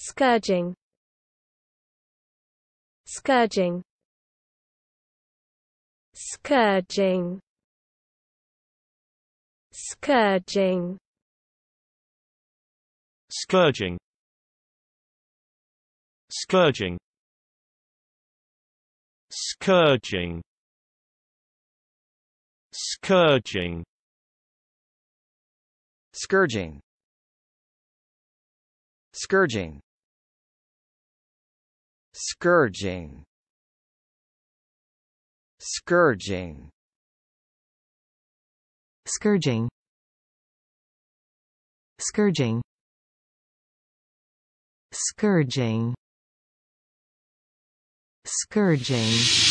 Scourging Scourging Scourging Scourging Scourging Scourging Scourging Scourging Scourging Scourging Scourging Scourging Scourging Scourging Scourging Scourging